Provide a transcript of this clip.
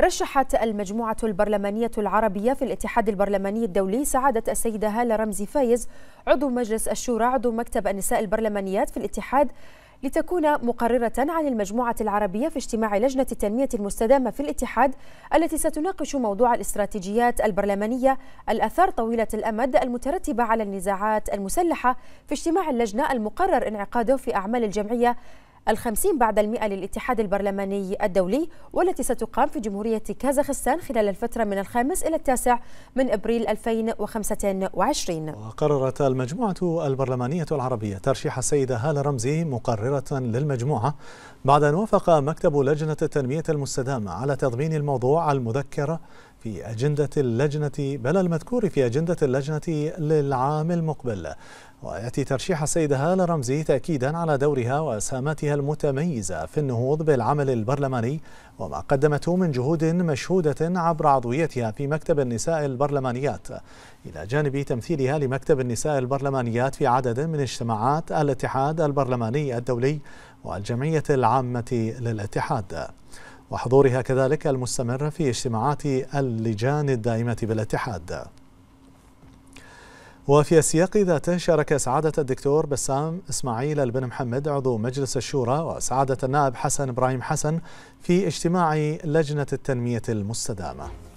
رشحت المجموعة البرلمانية العربية في الاتحاد البرلماني الدولي سعادة السيدة هالة رمزي فايز عضو مجلس الشورى عضو مكتب النساء البرلمانيات في الاتحاد لتكون مقررة عن المجموعة العربية في اجتماع لجنة التنمية المستدامة في الاتحاد التي ستناقش موضوع الاستراتيجيات البرلمانية الآثار طويلة الأمد المترتبة على النزاعات المسلحة في اجتماع اللجنة المقرر انعقاده في أعمال الجمعية الخمسين بعد المئة للاتحاد البرلماني الدولي والتي ستقام في جمهورية كازاخستان خلال الفترة من الخامس إلى التاسع من أبريل 2025 وقررت المجموعة البرلمانية العربية ترشيح السيدة هالة رمزي مقررة للمجموعة بعد أن وافق مكتب لجنة التنمية المستدامة على تضمين الموضوع المذكرة في أجندة اللجنة بل المذكور في أجندة اللجنة للعام المقبل ويأتي ترشيح السيدة هالة رمزي تأكيدا على دورها وأسهاماتها المتميزة في النهوض بالعمل البرلماني وما قدمته من جهود مشهودة عبر عضويتها في مكتب النساء البرلمانيات إلى جانب تمثيلها لمكتب النساء البرلمانيات في عدد من اجتماعات الاتحاد البرلماني الدولي والجمعية العامة للاتحاد وحضورها كذلك المستمر في اجتماعات اللجان الدائمة بالاتحاد وفي السياق ذاته شارك سعادة الدكتور بسام إسماعيل البن محمد عضو مجلس الشورى وسعادة النائب حسن إبراهيم حسن في اجتماع لجنة التنمية المستدامة